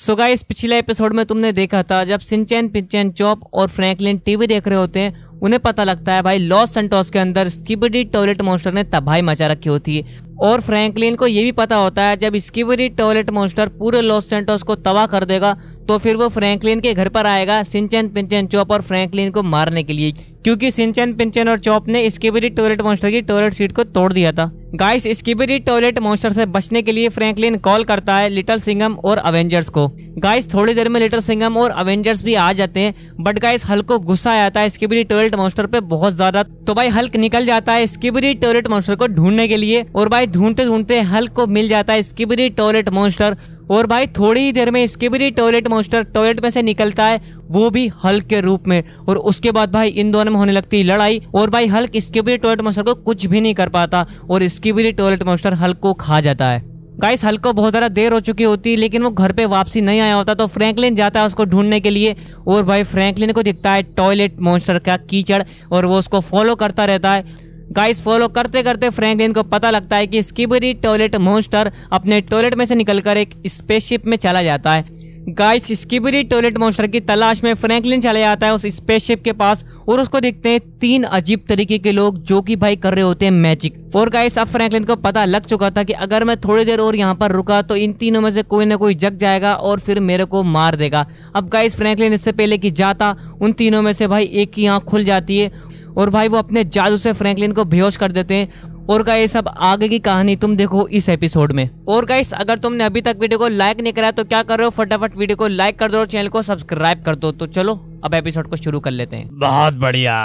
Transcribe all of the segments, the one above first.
सो so guys पिछले episode में तुमने देखा था जब सिंचैन पिंचैन चॉप और फ्रैंकलिन टीवी देख रहे होते हैं उन्हें पता लगता है भाई लॉस सेंटोस के अंदर स्कीबडी टॉयलेट मॉन्स्टर ने तबाही मचा रखी होती है और फ्रैंकलिन को यह भी पता होता है जब स्कीबडी टॉयलेट मॉन्स्टर पूरे लॉस सेंटोस को तबाह कर देगा तो फिर वो फ्रैंकलिन के घर पर आएगा सिंचन पिंचन चौप और फ्रैंकलिन को मारने के लिए क्योंकि सिंचन पिंचन और चौप ने स्कीबरी टॉयलेट मॉन्स्टर की टॉयलेट सीट को तोड़ दिया था गाइस स्कीबरी टॉयलेट मॉन्स्टर से बचने के लिए फ्रैंकलिन कॉल करता है लिटल सिंगम और अवेंजर्स को गाइस थोड़ी देर में लिटल सिंगम और अवेंजर्स भी आ जाते हैं बट गाइस हल्क को गुस्सा आता है स्कीबरी टॉयलेट मॉन्स्टर पे बहुत ज्यादा तो भाई हल्क निकल जाता है स्कीबरी टॉयलेट मॉन्स्टर को ढूंढने के लिए और भाई ढूंढते ढूंढते हल्क को मिल जाता है स्कीबरी टॉयलेट मॉन्स्टर और भाई थोड़ी ही देर में इसके भी टॉयलेट मोस्टर टॉयलेट में से निकलता है वो भी हल्क के रूप में और उसके बाद भाई इन दोनों में होने लगती है लड़ाई और भाई हल्क इसके भी टॉयलेट मोस्टर को कुछ भी नहीं कर पाता और इसके भी टॉयलेट मोस्टर हल्क को खा जाता है गाइस हल्क को बहुत ज़्यादा देर हो चुकी होती है लेकिन वो घर पे वापसी नहीं आया होता तो फ्रैंकलिन जाता है उसको ढूंढने के लिए और भाई फ्रैंकलिन को दिखता है टॉयलेट मॉन्स्टर का कीचड़ और वो उसको फॉलो करता रहता है गाइस फॉलो करते करते फ्रैंकलिन को पता लगता है कि स्किबरी टॉयलेट मोन्स्टर अपने टॉयलेट में से निकलकर एक स्पेसशिप में चला जाता है गाइस स्किबरी टॉयलेट मोन्स्टर की तलाश में फ्रैंकलिन चले जाता है उस स्पेसशिप के पास और उसको देखते हैं तीन अजीब तरीके के लोग जो कि भाई कर रहे होते हैं मैजिक और गाइस अब फ्रैंकलिन को पता लग चुका था कि अगर मैं थोड़ी देर और यहाँ पर रुका तो इन तीनों में से कोई ना कोई जग जाएगा और फिर मेरे को मार देगा अब गाइस फ्रैंकलिन इससे पहले कि जाता उन तीनों में से भाई एक की आँख खुल जाती है और भाई वो अपने जादू से फ्रैंकलिन को बेहोश कर देते हैं और का ये सब आगे की कहानी तुम देखो इस एपिसोड में और गाइस अगर तुमने अभी तक वीडियो को लाइक नहीं करा तो क्या कर रहे हो फटाफट वीडियो को लाइक कर दो और चैनल को सब्सक्राइब कर दो तो चलो अब एपिसोड को शुरू कर लेते हैं बहुत बढ़िया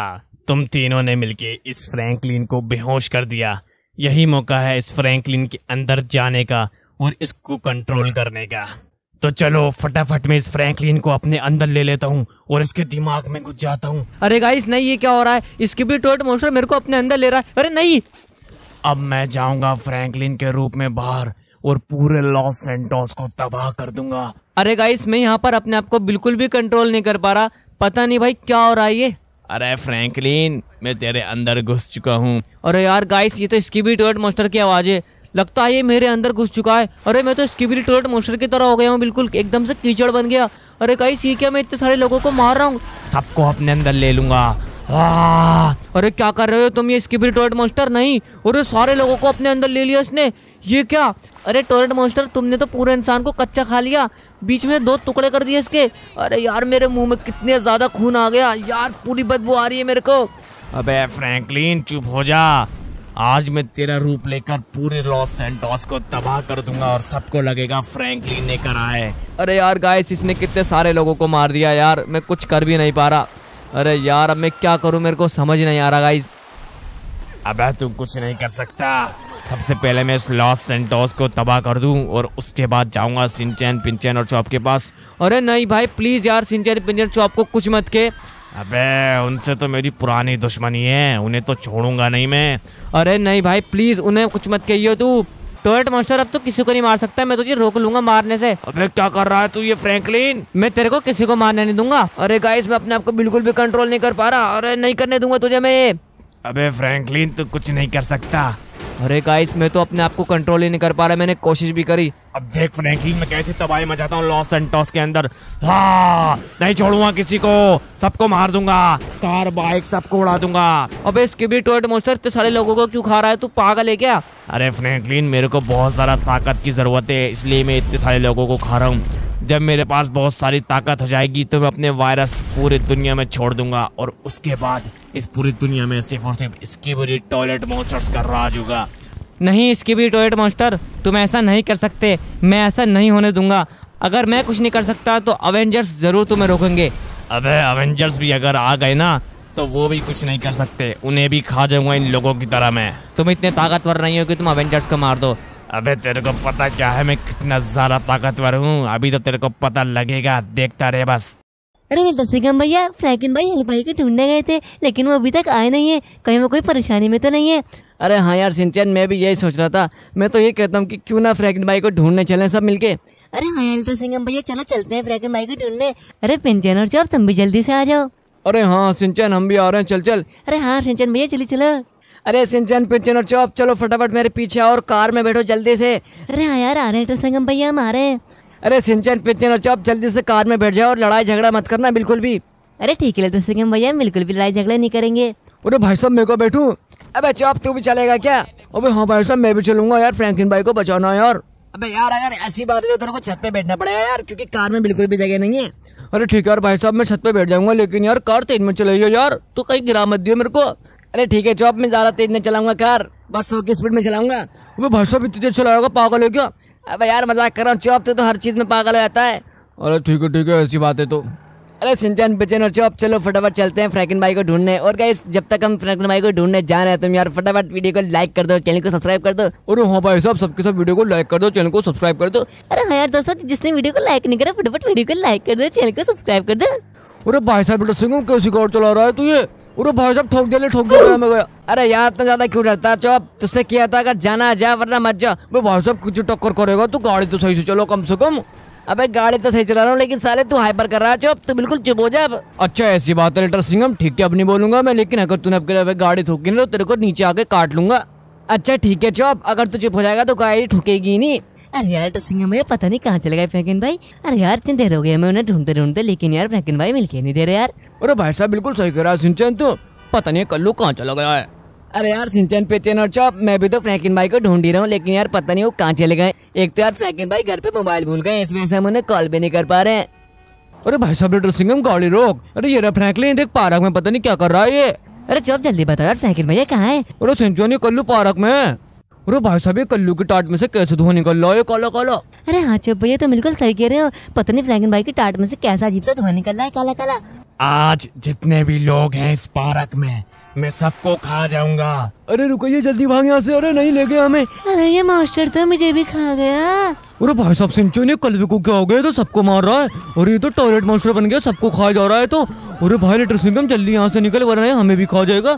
तुम तीनों ने मिलके इस फ्रैंकलिन को बेहोश कर दिया यही मौका है इस फ्रैंकलिन के अंदर जाने का और इसको कंट्रोल करने का तो चलो फटाफट में इस फ्रैंकलिन को अपने अंदर ले लेता हूँ और इसके दिमाग में घुस जाता हूँ अरे गाइस नहीं ये क्या हो रहा है इसकी भी टोट मोस्टर मेरे को अपने अंदर ले रहा है अरे नहीं अब मैं जाऊंगा फ्रैंकलिन के रूप में बाहर और पूरे लॉस सेंटोस को तबाह कर दूंगा अरे गाइस मैं यहाँ पर अपने आप को बिल्कुल भी कंट्रोल नहीं कर पा रहा पता नहीं भाई क्या हो रहा है ये अरे फ्रैंकलिन मैं तेरे अंदर घुस चुका हूँ अरे यार गाइस ये तो इसकी भी टोट मोस्टर की आवाज़ है लगता है ये मेरे अंदर घुस चुका है अरे मैं तो स्किबिली टोलेट मोस्टर की तरह हो गया हूँ बिल्कुल एकदम से कीचड़ बन गया अरे कहीं सीख क्या मैं इतने सारे लोगों को मार रहा हूँ सबको अपने अंदर ले लूंगा अरे क्या कर रहे हो तुम ये स्किबिली टोलेट मोस्टर नहीं अरे सारे लोगों को अपने अंदर ले लिया उसने ये क्या अरे टॉयलेट मोस्टर तुमने तो पूरे इंसान को कच्चा खा लिया बीच में दो टुकड़े कर दिए इसके अरे यार मेरे मुंह में कितने ज़्यादा खून आ गया यार पूरी बदबू आ रही है मेरे को अबे फ्रैंकलिन चुप हो जा आज मैं तेरा रूप लेकर पूरे लॉस सेंटोस को तबाह कर दूंगा और सबको लगेगा फ्रैंकलिन ने करा है अरे यार गाइस इसने कितने सारे लोगों को मार दिया यार मैं कुछ कर भी नहीं पा रहा अरे यार अब मैं क्या करूं मेरे को समझ नहीं आ रहा गाइस अब तू कुछ नहीं कर सकता सबसे पहले मैं इस लॉस सेंटोस को तबाह कर दूं और उसके बाद जाऊंगा सिंचैन पिंचैन और चौप के पास अरे नहीं भाई प्लीज़ यार सिंचैन पिंचैन चौप को कुछ मत के अबे उनसे तो मेरी पुरानी दुश्मनी है उन्हें तो छोड़ूंगा नहीं मैं अरे नहीं भाई प्लीज़ उन्हें कुछ मत कहियो तू टॉयलेट मास्टर अब तो किसी को नहीं मार सकता मैं तुझे रोक लूंगा मारने से अबे क्या कर रहा है तू ये फ्रैंकलिन मैं तेरे को किसी को मारने नहीं दूंगा अरे गाइस मैं अपने आप को बिल्कुल भी कंट्रोल नहीं कर पा रहा अरे नहीं करने दूंगा तुझे मैं अबे फ्रैंकलिन तू कुछ नहीं कर सकता अरे गाइस मैं तो अपने आप को कंट्रोल ही नहीं कर पा रहा मैंने कोशिश भी करी अब देख फ्रेंकी मैं कैसे तबाही मचाता हूँ लॉस एंड टॉस के अंदर हाँ नहीं छोड़ूंगा किसी को सबको मार दूंगा कार बाइक सबको उड़ा दूंगा अबे इसके भी टोयट मोस्टर इतने सारे लोगों को क्यों खा रहा है तू पागल है क्या अरे फ्रेंकलिन मेरे को बहुत सारा ताकत की ज़रूरत है इसलिए मैं इतने सारे लोगों को खा रहा हूँ जब मेरे पास बहुत सारी ताकत हो जाएगी तो मैं अपने वायरस पूरी दुनिया में छोड़ दूंगा और उसके बाद इस पूरी दुनिया में सिर्फ और सिर्फ इसकी बुरी टॉयलेट मोस्टर्स का राज होगा नहीं इसकी भी टॉयलेट मास्टर तुम ऐसा नहीं कर सकते मैं ऐसा नहीं होने दूंगा अगर मैं कुछ नहीं कर सकता तो अवेंजर्स ज़रूर तुम्हें रोकेंगे अबे अवेंजर्स भी अगर आ गए ना तो वो भी कुछ नहीं कर सकते उन्हें भी खा जाऊंगा इन लोगों की तरह मैं तुम इतने ताकतवर नहीं हो कि तुम अवेंजर्स को मार दो अबे तेरे को पता क्या है मैं कितना ज़्यादा ताकतवर हूँ अभी तो तेरे को पता लगेगा देखता रहे बस अरे दस दसरीगम भैया फ्रैकिन भाई हेल्प भाई को ढूंढने गए थे लेकिन वो अभी तक आए नहीं है कहीं वो कोई परेशानी में तो नहीं है अरे हाँ यार सिंचन मैं भी यही सोच रहा था मैं तो ये कहता हूँ कि क्यों ना फ्रैकिन भाई को ढूंढने चलें सब मिलके अरे हाँ यार सिंगम भैया चलो चलते हैं फ्रैकिन भाई को ढूंढने अरे पिंचन और चौप तुम भी जल्दी से आ जाओ अरे हाँ सिंचन हम भी आ रहे हैं चल चल अरे हाँ सिंचन भैया चलिए चलो अरे सिंचन पिंचन और चौप चलो फटाफट मेरे पीछे और कार में बैठो जल्दी से अरे हाँ यार आ रहे हैं दसरीगम तो भैया हम आ रहे हैं अरे सिंचन पिंचन और चौप जल्दी से कार में बैठ जाओ और लड़ाई झगड़ा मत करना बिल्कुल भी अरे ठीक है सिंह भैया बिल्कुल भी लड़ाई झगड़ा नहीं करेंगे अरे भाई साहब मेरे को बैठू अबे चौप तू भी चलेगा क्या अबे हाँ भाई साहब मैं भी चलूंगा यार फ्रेंकिन भाई को बचाना है यार अबे यार अगर ऐसी बात है तो तेरे को छत पे बैठना पड़ेगा यार क्योंकि कार में बिल्कुल भी जगह नहीं है अरे ठीक है यार भाई साहब मैं छत पे बैठ जाऊंगा लेकिन यार कार तेज में चलेगी यार तू कहीं गिरा मत दियो मेरे को अरे ठीक है जॉब में ज़्यादा तेज नहीं चलाऊंगा कार बस सौ की स्पीड में चलाऊंगा वो भाई साहब इतनी अच्छा पागल हो क्यों अब यार मजाक कर रहा हूँ जॉब तो, तो हर चीज़ में पागल हो जाता है अरे ठीक है ठीक है ऐसी बात है तो अरे सिंचन पिचन और चौप चलो फटाफट चलते हैं फ्रैकिन भाई को ढूंढने और गाइस जब तक हम फ्रैकिन भाई को ढूंढने जा रहे हैं तुम यार फटाफट वीडियो को लाइक कर दो चैनल को सब्सक्राइब कर दो और हाँ भाई साहब सबके साथ वीडियो को लाइक कर दो चैनल को सब्सक्राइब कर दो अरे हाँ यार दोस्तों जिसने वीडियो को लाइक नहीं करा फटाफट वीडियो को लाइक कर दो चैनल को सब्सक्राइब कर दो अरे भाई साहब बेटा सिंगम कैसी कार चला रहा है तू ये अरे भाई साहब ठोक दिया ठोक दिया मैं गया अरे यार इतना ज्यादा क्यों रहता है चौब तुझसे किया था अगर जाना जा वरना मत जा मैं भाई साहब कुछ टक्कर करेगा तू गाड़ी तो सही से चलो कम से कम अबे गाड़ी तो सही चला रहा हूँ लेकिन साले तू हाइपर कर रहा है चुप तू बिल्कुल चुप हो जा अब अच्छा ऐसी बात है लेटर सिंगम ठीक है अब नहीं बोलूंगा मैं लेकिन अगर तूने अपने अब गाड़ी ठोकी ना तो तेरे को नीचे आके काट लूंगा अच्छा ठीक है चौब अगर तू चुप हो जाएगा तो गाड़ी ठुकेगी नहीं अरे यार तो सिंह मुझे पता नहीं कहाँ चले गए फैकिन भाई अरे यार इतनी देर हो गया मैं उन्हें ढूंढते ढूंढते लेकिन यार फैकिन भाई मिल के नहीं दे रहे यार अरे भाई साहब बिल्कुल सही कह रहा है सिंचन तू पता नहीं कल्लू कहाँ चला गया है अरे यार सिंचन पेचन और चौप मैं भी तो फ्रैकिन भाई को ढूंढ ही रहा हूँ लेकिन यार पता नहीं वो कहाँ चले गए एक तो यार फ्रैंकिन भाई घर पे मोबाइल भूल गए इस वजह से हम उन्हें कॉल भी नहीं कर पा रहे हैं अरे भाई साहब लेटर सिंह गाड़ी रोक अरे ये फ्रैंकलिन देख पारक में पता नहीं क्या कर रहा है ये अरे चौप जल्दी बता यार फ्रैंकलिन भैया कहाँ है अरे सिंचन ये कल्लू पार्क में अरे भाई साहब ये कल्लू की टाट में से कैसे धुआं निकल रहा है काला काला अरे हाँ चुप भैया तुम तो बिल्कुल सही कह रहे हो पता नहीं फ्रैंकन भाई की टाट में से कैसा अजीब सा धुआं निकल रहा है काला काला आज जितने भी लोग हैं इस पार्क में मैं सबको खा जाऊंगा अरे रुको ये जल्दी भाग यहाँ से अरे नहीं ले गए हमें अरे ये मास्टर तो मुझे भी खा गया अरे भाई साहब सिंचो ने कल को क्या हो गया तो सबको मार रहा है और ये तो टॉयलेट मास्टर बन गया सबको खा जा रहा है तो अरे भाई लेटर सिंह जल्दी यहाँ से निकल वरना हमें भी खा जाएगा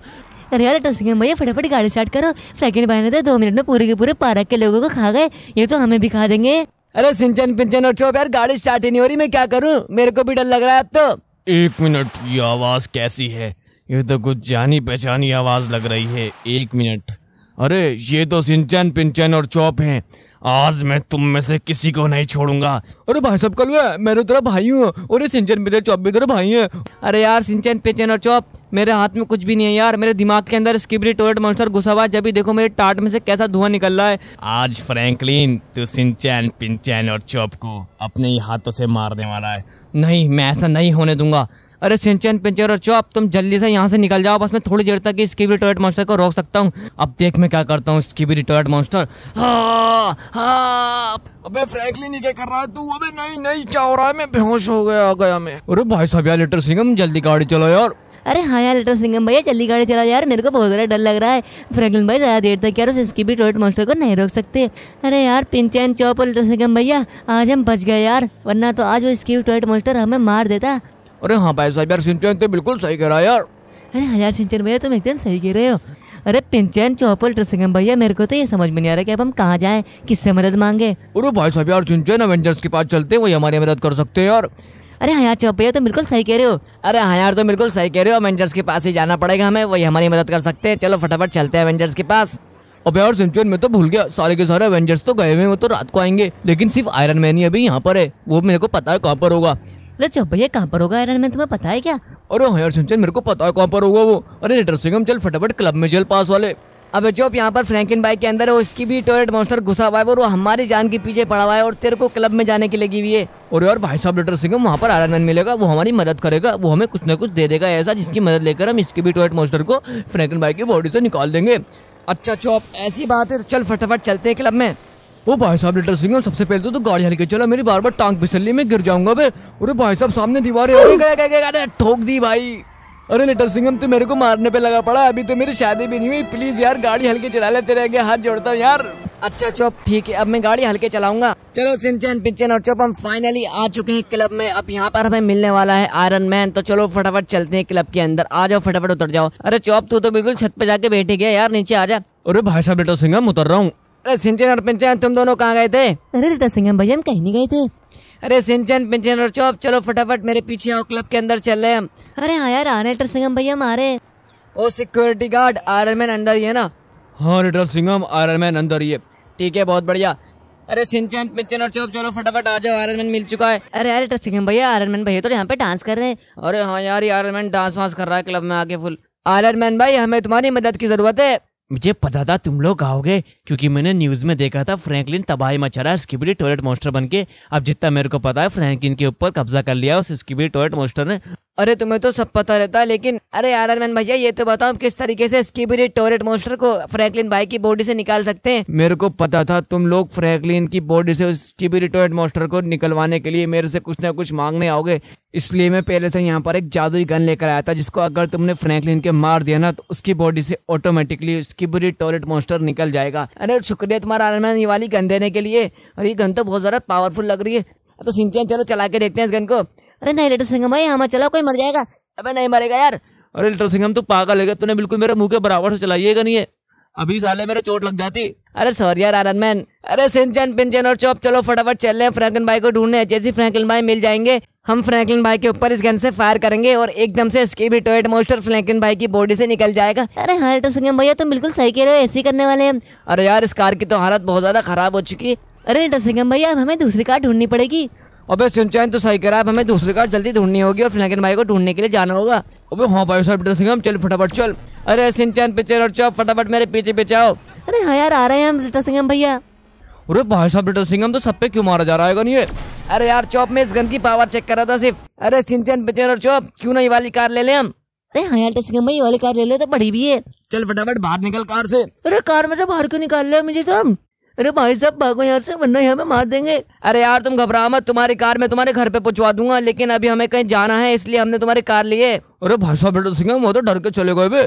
रियल टसिंग में भैया फटाफट गाड़ी स्टार्ट करो सेकंड भाई दो मिनट में पूरे के पूरे पार्क के लोगों को खा गए ये तो हमें भी खा देंगे अरे सिंचन पिंचन और चौप यार गाड़ी स्टार्ट ही नहीं हो रही मैं क्या करूँ मेरे को भी डर लग रहा है अब तो एक मिनट ये आवाज़ कैसी है ये तो कुछ जानी पहचानी आवाज़ लग रही है एक मिनट अरे ये तो सिंचन पिंचन और चौप हैं आज मैं तुम में से किसी को नहीं छोड़ूंगा अरे भाई सब कल मेरे तरह भाई हूँ और सिंचन पिचन तो चौप भी तेरा भाई है अरे यार सिंचन पिचन और चौप मेरे हाथ में कुछ भी नहीं है यार मेरे दिमाग के अंदर स्किबरी टोरेट मॉन्स्टर घुसा हुआ जब भी देखो मेरे टाट में से कैसा धुआं निकल रहा है आज फ्रैंकलिन तू सिंचन पिंचन और चौप को अपने ही हाथों से मारने वाला है नहीं मैं ऐसा नहीं होने दूंगा अरे सिंचन पिंचर और चौप तुम जल्दी से यहाँ से निकल जाओ बस मैं थोड़ी देर तक इसकी भी टॉयलेट मास्टर को रोक सकता हूँ अब देख मैं क्या करता हूँ इसकी भी टॉयलेट मास्टर अबे फ्रैंकलिन ये क्या कर रहा है तू अबे नहीं नहीं क्या हो रहा है मैं बेहोश हो गया गया मैं अरे भाई साहब यार लेटर सिंगम जल्दी गाड़ी चलाओ यार अरे हाँ यार लेटर सिंगम भैया जल्दी गाड़ी चला यार मेरे को बहुत ज़्यादा डर लग रहा है फ्रैंकलिन भाई ज़्यादा देर तक यार उस इसकी भी टॉयलेट मास्टर को नहीं रोक सकते अरे यार पिंचन चौप और लेटर सिंगम भैया आज हम बच गए यार वरना तो आज वो इसकी भी टॉयलेट मास्टर हमें मार देता अरे हाँ भाई साहब यार सिंचन तो बिल्कुल सही कह रहा है यार अरे हाँ यार सिंचन भैया तुम एकदम सही कह रहे हो अरे पिंचन चौपल ट्रसिंगम भैया मेरे को तो ये समझ में नहीं आ रहा कि अब हम कहाँ जाएं किससे मदद मांगे अरे भाई साहब यार सिंचन एवेंजर्स के पास चलते हैं वही हमारी मदद कर सकते हैं यार अरे हाँ यार चौपैया तो बिल्कुल सही कह रहे हो अरे हाँ यार तो बिल्कुल सही कह रहे हो एवेंजर्स के पास ही जाना पड़ेगा हमें वही हमारी मदद कर सकते हैं चलो फटाफट चलते हैं एवेंजर्स के पास अब यार सिंचन में तो भूल गया सारे के सारे एवेंजर्स तो गए हुए वो तो रात को आएंगे लेकिन सिर्फ आयरन मैन ही अभी यहाँ पर है वो मेरे को पता है कहाँ पर होगा अरे चल भैया कहाँ पर होगा आयरन मैन तुम्हें पता है क्या अरे हाँ यार सिंचन मेरे को पता है कहाँ पर होगा वो अरे हम चल फटाफट क्लब में चल पास वाले अब जो यहाँ पर फ्रैंकिन बाइक के अंदर है उसकी भी टॉयलेट मॉन्स्टर घुसा हुआ है और वो हमारी जान के पीछे पड़ा हुआ है और तेरे को क्लब में जाने की लगी हुई है और यार भाई साहब लेटर सिंह वहाँ पर आयरन मैन मिलेगा वो हमारी मदद करेगा वो हमें कुछ ना कुछ दे देगा ऐसा जिसकी मदद लेकर हम इसकी भी टॉयलेट मॉन्स्टर को फ्रैंकिन बाइक की बॉडी से निकाल देंगे अच्छा चौप ऐसी बात है चल फटाफट चलते हैं क्लब में वो भाई साहब लिटर सिंह सबसे पहले तो, तो गाड़ी हल्के चला मेरी बार बार टांग फिसलने में गिर जाऊंगा अरे भाई साहब सामने दीवार ठोक दी भाई अरे लिटर सिंह तू तो मेरे को मारने पे लगा पड़ा अभी तो मेरी शादी भी नहीं हुई प्लीज यार गाड़ी हल्के चला लेते गए हाथ जोड़ता हूँ यार अच्छा चौप ठीक है अब मैं गाड़ी हल्के चलाऊंगा चलो सिंचन पिंचन और चौप हम फाइनली आ चुके हैं क्लब में अब यहाँ पर हमें मिलने वाला है आयरन मैन तो चलो फटाफट चलते हैं क्लब के अंदर आ जाओ फटाफट उतर जाओ अरे चौप तू तो बिल्कुल छत पे जाके बैठे गया यार नीचे आ जा अरे भाई साहब बेटा सिंगम उतर रहा हूँ अरे सिंचन और पिंचन तुम दोनों कहाँ गए थे अरे रिटा सिंह भैया हम कहीं नहीं गए थे अरे सिंचन पिंचन और चौप चलो फटाफट मेरे पीछे आओ क्लब के अंदर चल रहे हम अरे हाँ यार आ हाँ, रहे रिटर सिंगम भैया हम आ रहे ओ सिक्योरिटी गार्ड आयरन मैन अंदर ही है ना हाँ रिटर सिंह आयरन मैन अंदर ही है ठीक है बहुत बढ़िया अरे सिंचन पिंचन और चौप चलो फटाफट आ जाओ आयरन मैन मिल चुका है अरे यार रिटर सिंह भैया आयरन मैन भैया तो यहाँ पे डांस कर रहे हैं अरे हाँ यार आयरन मैन डांस वांस कर रहा है क्लब में आके फुल आयरन मैन भाई हमें तुम्हारी मदद की जरूरत है मुझे पता था तुम लोग आओगे क्योंकि मैंने न्यूज में देखा था फ्रैंकलिन तबाही मचा रहा है स्किबिली टॉयलेट मोस्टर बन के अब जितना मेरे को पता है फ्रैंकलिन के ऊपर कब्जा कर लिया उस स्किबिली टॉयलेट मोस्टर ने अरे तुम्हें तो सब पता रहता है लेकिन अरे यार मैन भैया ये तो बताओ किस तरीके से स्कीबरी टॉयलेट मोस्टर को फ्रैंकलिन भाई की बॉडी से निकाल सकते हैं मेरे को पता था तुम लोग फ्रैंकलिन की बॉडी से स्कीबरी टॉयलेट मोस्टर को निकलवाने के लिए मेरे से कुछ ना कुछ मांगने आओगे इसलिए मैं पहले से यहाँ पर एक जादुई गन लेकर आया था जिसको अगर तुमने फ्रैंकलिन के मार दिया ना तो उसकी बॉडी से ऑटोमेटिकली उसकी बुरी टॉयलेट मोस्टर निकल जाएगा अरे शुक्रिया तुम्हारा आयरमैन ये वाली गन देने के लिए और ये गन तो बहुत ज़्यादा पावरफुल लग रही है तो सिंचन चलो चला के देखते हैं इस गन को अरे नहीं लिटू सिंगम भाई हमें चलो कोई मर जाएगा अबे नहीं मरेगा यार अरे लिटू सिंघम तू पागल है तूने बिल्कुल मेरे मुंह के बराबर से चलाइएगा नहीं है अभी साले मेरे चोट लग जाती अरे सॉरी यार आनंद मैन अरे सिंचन पिंचन और चौप चलो फटाफट चल रहे हैं फ्रैंकलिन भाई को ढूंढने जैसे फ्रैंकलिन भाई मिल जाएंगे हम फ्रैंकलिन भाई के ऊपर इस गन से फायर करेंगे और एकदम से इसकी भी टोयट मोस्टर फ्रैंकलिन भाई की बॉडी से निकल जाएगा अरे हाँ तो सिंह भैया तुम बिल्कुल सही कह रहे हो ऐसी करने वाले हैं अरे यार इस कार की तो हालत बहुत ज्यादा खराब हो चुकी है अरे सिंगम भैया अब हमें दूसरी कार ढूंढनी पड़ेगी अबे सिंचैन तो सही करा अब हमें दूसरी कार जल्दी ढूंढनी होगी और फिलहाल भाई को ढूंढने के लिए जाना होगा अबे हाँ भाई साहब सिंह हम चल फटाफट चल अरे सिंचैन पीछे और चौप फटाफट मेरे पीछे पीछे आओ अरे हाँ यार आ रहे हैं हम सिंह भैया अरे भाई साहब लिटा सिंह तो सब पे क्यों मारा जा रहा है नहीं अरे यार चौप में इस गन की पावर चेक कर रहा था सिर्फ अरे सिंचन पिचर और चौप क्यों नहीं वाली कार ले ले हम अरे हाँ यार सिंह भाई वाली कार ले ले तो बड़ी भी है चल फटाफट बाहर निकल कार से अरे कार में मतलब से बाहर क्यों निकाल लो मुझे तो हम अरे भाई साहब भागो यार से वरना हमें मार देंगे अरे यार तुम घबरा मत तुम्हारी कार मैं तुम्हारे घर पे पहुंचवा दूंगा लेकिन अभी हमें कहीं जाना है इसलिए हमने तुम्हारी कार ली है अरे भाई साहब बेटा सिंह वो तो डर के चले गए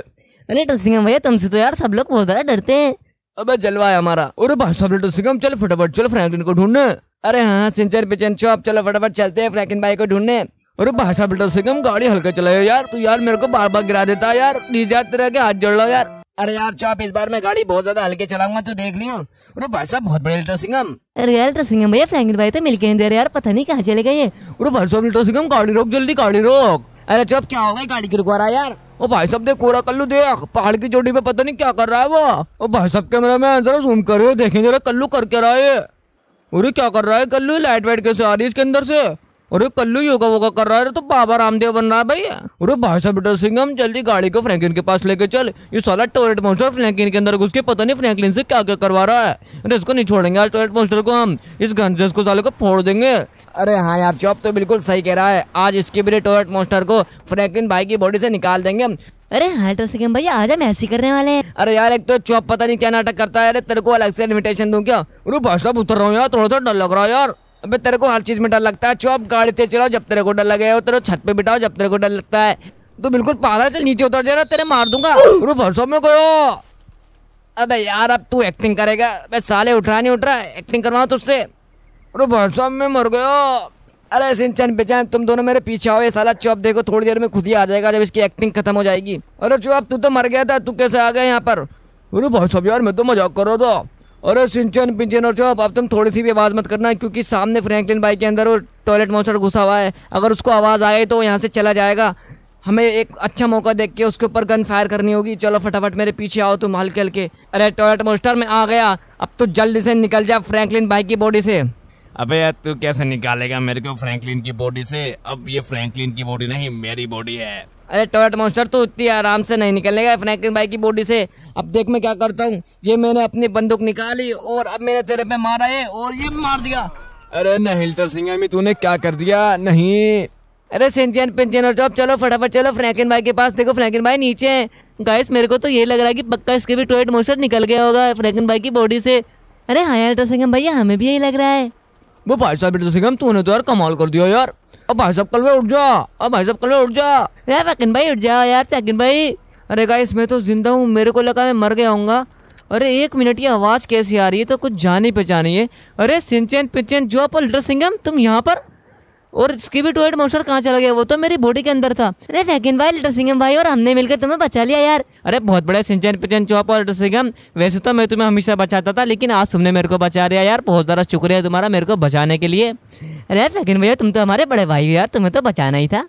अरे तो सिंह भैया तुमसे तो यार सब लोग बहुत ज्यादा डरते हैं अबे जलवा है हमारा अरे भाई साहब लेटर सिंह चलो फटाफट चलो फ्रैंकलिन को ढूंढने अरे हाँ, हाँ सिंचर पिचन आप चलो फटाफट चलते हैं फ्रैंकलिन भाई को ढूंढने अरे भाई साहब से सिंगम गाड़ी हल्का चलायो यार तू यार मेरे को बार बार गिरा देता यार डीजे यार तेरे के हाथ जोड़ लो यार अरे यार चाप इस बार मैं गाड़ी बहुत ज्यादा हल्के चलाऊंगा तो देख लियो अरे भाई साहब बहुत बड़े सिंगम अरे यार अल्ट्रा सिंगम भैया फ्रैंकिन भाई तो मिलके नहीं दे रहे यार पता नहीं कहाँ चले गए अरे भाई साहब अल्ट्रा सिंगम गाड़ी रोक जल्दी गाड़ी रोक अरे चौप क्या हो गाड़ी की रुकवा यार ओ भाई साहब देख कोरा कल्लू देख पहाड़ की चोटी पे पता नहीं क्या कर रहा है वो ओ भाई साहब कैमरा मैन जरा जूम करो देखें जरा कल्लू करके रहा है अरे क्या कर रहा है कल्लू लाइट वाइट कैसे आ रही है इसके अंदर से अरे कल्लू योगा वोगा कर रहा है तो बाबा रामदेव बन रहा है भाई अरे भाई साहब बेटा सिंह हम जल्दी गाड़ी को फ्रैंकलिन के पास लेके चल ये साला टॉयलेट मोस्टर फ्रैंकलिन के अंदर घुस के पता नहीं फ्रैंकलिन से क्या क्या करवा रहा है अरे इसको नहीं छोड़ेंगे आज टॉयलेट मोस्टर को हम इस घन से इसको साले को फोड़ देंगे अरे हाँ यार चौप तो बिल्कुल सही कह रहा है आज इसके भी टॉयलेट मोस्टर को फ्रैंकलिन भाई की बॉडी से निकाल देंगे हम अरे हाँ तो सिंह भाई आज हम ऐसी करने वाले हैं अरे यार एक तो चौप पता नहीं क्या नाटक करता है अरे तेरे को अलग से इन्विटेशन दूँ क्या अरे भाई साहब उतर रहा हूँ यार थोड़ा सा डर लग रहा है यार अबे तेरे को हर चीज़ में डर लगता है चौप गाड़ी तेज चलाओ जब तेरे को डर लगे हो तेरे छत पे बिठाओ जब तेरे को डर लगता है तू तो बिल्कुल पागल चल नीचे उतर जाना तेरे मार दूंगा रू भरसों में गयो अबे यार अब तू एक्टिंग करेगा अबे साले उठा नहीं उठ रहा एक्टिंग करवाओ तुझसे रू भरसों में मर गयो अरे सिंचन बेचैन तुम दोनों मेरे पीछे आओ ये साला चुप देखो थोड़ी देर में खुद ही आ जाएगा जब इसकी एक्टिंग खत्म हो जाएगी अरे चुप तू तो मर गया था तू कैसे आ गया यहाँ पर अरे भाई साहब यार मैं तो मजाक कर रहा था और सिंचन पिंचन और चौप अब तुम थोड़ी सी भी आवाज़ मत करना क्योंकि सामने फ्रैंकलिन बाइक के अंदर वो टॉयलेट मॉन्स्टर घुसा हुआ है अगर उसको आवाज़ आए तो यहाँ से चला जाएगा हमें एक अच्छा मौका देख के उसके ऊपर गन फायर करनी होगी चलो फटाफट मेरे पीछे आओ तुम हल्के हल्के अरे टॉयलेट मॉन्स्टर में आ गया अब तो जल्दी से निकल जा फ्रैंकलिन बाइक की बॉडी से अबे यार तू कैसे निकालेगा मेरे को फ्रैंकलिन की बॉडी से अब ये फ्रैंकलिन की बॉडी नहीं मेरी बॉडी है अरे टोयट मॉन्स्टर तो इतनी आराम से नहीं निकलेगा फ्रैंकलिन भाई की बॉडी से अब देख मैं क्या करता हूँ ये मैंने अपनी बंदूक निकाली और अब मैंने तेरे पे मारा है और ये मार दिया अरे नहिलतर सिंह में तूने क्या कर दिया नहीं अरे सिंचन पिंचन और जॉब चलो फटाफट चलो फ्रैंकलिन भाई के पास देखो फ्रैंकलिन भाई नीचे है गाइस मेरे को तो ये लग रहा है कि पक्का इसके भी टोयट मॉन्स्टर निकल गया होगा फ्रैंकलिन भाई की बॉडी से अरे हाँ यार तो सिंगम भैया हमें भी यही लग रहा है वो भाई साहब सिंगम तूने तो यार कमाल कर दिया यार अब भाई साहब कलवे उठ जा अब भाई साहब कलवे उठ जा यार साकिन भाई उठ जाओ यार साकिन भाई अरे गाइस मैं तो जिंदा हूँ मेरे को लगा मैं मर गया हूँ अरे एक मिनट ये आवाज़ कैसी आ रही है तो कुछ जानी पहचानी है अरे सिंचन पिंचन जो आप लिटर सिंगम तुम यहाँ पर और इसकी भी टॉयलेट मोशन कहाँ चला गया वो तो मेरी बॉडी के अंदर था अरे फैकिन भाई लिटर सिंगम भाई और हमने मिलकर तुम्हें बचा लिया यार अरे बहुत बड़ा सिंचन पिंचन जो आप लिटर सिंगम वैसे तो मैं तुम्हें हमेशा बचाता था लेकिन आज तुमने मेरे को बचा लिया यार बहुत ज़्यादा शुक्रिया तुम्हारा मेरे को बचाने के लिए अरे लेकिन भैया तुम तो हमारे बड़े भाई हो यार तुम्हें तो बचाना ही था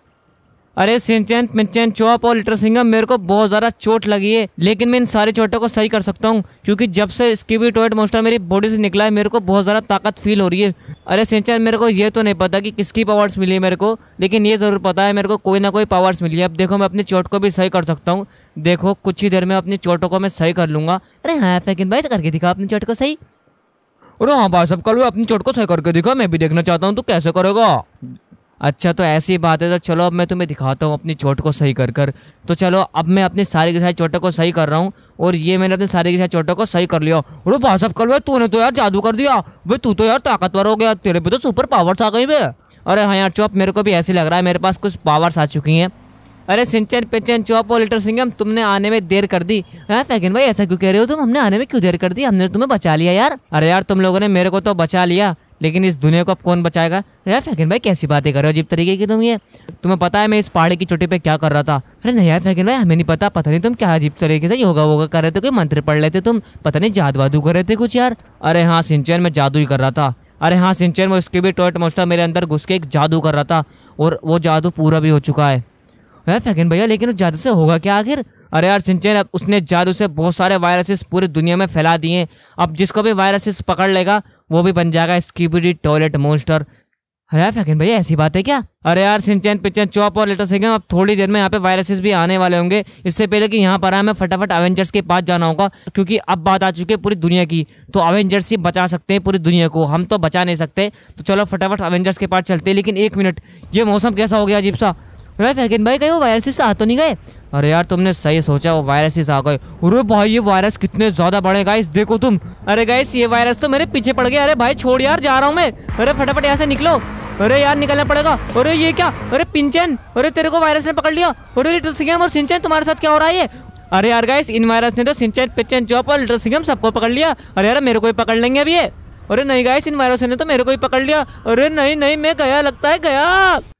अरे सिंचन पिंचन चौप और लिटर सिंगम मेरे को बहुत ज़्यादा चोट लगी है लेकिन मैं इन सारी चोटों को सही कर सकता हूँ क्योंकि जब से स्कीबी टॉयट मोस्टर मेरी बॉडी से निकला है मेरे को बहुत ज़्यादा ताकत फील हो रही है अरे सिंचन मेरे को ये तो नहीं पता कि किसकी पावर्स मिली है मेरे को लेकिन ये ज़रूर पता है मेरे को कोई ना कोई पावर्स मिली है अब देखो मैं अपनी चोट को भी सही कर सकता हूँ देखो कुछ ही देर में अपनी चोटों को मैं सही कर लूँगा अरे हाँ फैकिन भाई तो करके दिखा अपनी चोट को सही अरे हाँ भाई साहब कल वो अपनी चोट को सही करके दिखा मैं भी देखना चाहता हूँ तू कैसे करेगा अच्छा तो ऐसी बात है तो चलो अब मैं तुम्हें दिखाता हूँ अपनी चोट को सही कर कर तो चलो अब मैं अपनी सारी की सारी चोटों को सही कर रहा हूँ और ये मैंने अपनी सारी की सारी चोटों को सही कर लिया अरे भाई साहब कल भाई तूने तो यार जादू कर दिया भाई तू तो यार ताकतवर हो गया तेरे पे तो सुपर पावर्स आ गई भाई अरे हाँ यार चुप मेरे को भी ऐसे लग रहा है मेरे पास कुछ पावर्स आ चुकी हैं अरे सिंचन पिंचन चौप और लिटर सिंगम तुमने आने में देर कर दी है हाँ, फैगिन भाई ऐसा क्यों कह रहे हो तुम हमने आने में क्यों देर कर दी हमने तुम्हें बचा लिया यार अरे यार तुम लोगों ने मेरे को तो बचा लिया लेकिन इस दुनिया को अब कौन बचाएगा यार फैगिन भाई कैसी बातें कर रहे हो अजीब तरीके की तुम ये तुम्हें पता है मैं इस पहाड़ी की चोटी पे क्या कर रहा था अरे नहीं यार फैगिन भाई हमें नहीं पता पता नहीं तुम क्या अजीब तरीके से योगा वोगा कर रहे थे कोई मंत्र पढ़ लेते तुम पता नहीं जादू वादू कर रहे थे कुछ यार अरे हाँ सिंचन में जादू ही कर रहा था अरे हाँ सिंचन में उसके भी टोट मोस्टा मेरे अंदर घुस के एक जादू कर रहा था और वो जादू पूरा भी हो चुका है है भैया लेकिन उस जादू से होगा क्या आखिर अरे यार सिंचन अब उसने जादू से बहुत सारे वायरसेस पूरी दुनिया में फैला दिए अब जिसको भी वायरसेस पकड़ लेगा वो भी बन जाएगा स्कीबरी टॉयलेट मोन्स्टर अरे यार फैकन भैया ऐसी बात है क्या अरे यार सिंचन पिंचन चौप और लेटर सिंह अब थोड़ी देर में यहाँ पे वायरसेस भी आने वाले होंगे इससे पहले कि यहाँ पर आए मैं फटाफट अवेंजर्स के पास जाना होगा क्योंकि अब बात आ चुकी है पूरी दुनिया की तो अवेंजर्स ही बचा सकते हैं पूरी दुनिया को हम तो बचा नहीं सकते तो चलो फटाफट अवेंजर्स के पास चलते हैं लेकिन एक मिनट ये मौसम कैसा हो गया अजीब सा अरे फैकिन भाई कहीं वो वायरसेस आ तो नहीं गए अरे यार तुमने सही सोचा वो वायरसेस आ गए अरे भाई ये वायरस कितने ज़्यादा बड़े गाइस देखो तुम अरे गाइस ये वायरस तो मेरे पीछे पड़ गया अरे भाई छोड़ यार जा रहा हूँ मैं अरे फटाफट यहाँ से निकलो अरे यार निकलना पड़ेगा अरे ये क्या अरे पिंचन अरे तेरे को वायरस ने पकड़ लिया अरे लिटल सिंगम और सिंचन तुम्हारे साथ क्या हो रहा है अरे यार गाइस इन वायरस ने तो सिंचन पिचन चौप और लिटल सिंगम सबको पकड़ लिया अरे यार मेरे को ही पकड़ लेंगे अभी ये अरे नहीं गाइस इन वायरस ने तो मेरे को ही पकड़ लिया अरे नहीं नहीं मैं गया लगता है गया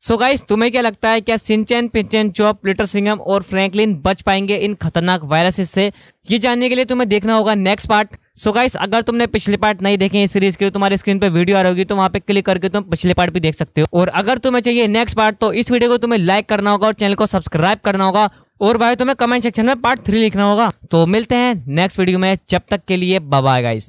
सो so गाइस तुम्हें क्या लगता है क्या सिंचैन पिंचैन चौप लिटर सिंगम और फ्रैंकलिन बच पाएंगे इन खतरनाक वायरसेस से ये जानने के लिए तुम्हें देखना होगा next part so so guys अगर तुमने पिछले पार्ट नहीं देखे इस सीरीज के लिए स्क्रीन पे वीडियो आ रही होगी तो वहाँ पे क्लिक करके तुम पिछले पार्ट भी देख सकते हो और अगर तुम्हें चाहिए नेक्स्ट पार्ट तो इस वीडियो को तुम्हें लाइक करना होगा और चैनल को सब्सक्राइब करना होगा और भाई तुम्हें कमेंट सेक्शन में पार्ट थ्री लिखना होगा तो मिलते हैं नेक्स्ट वीडियो में जब तक के लिए बाय गाइस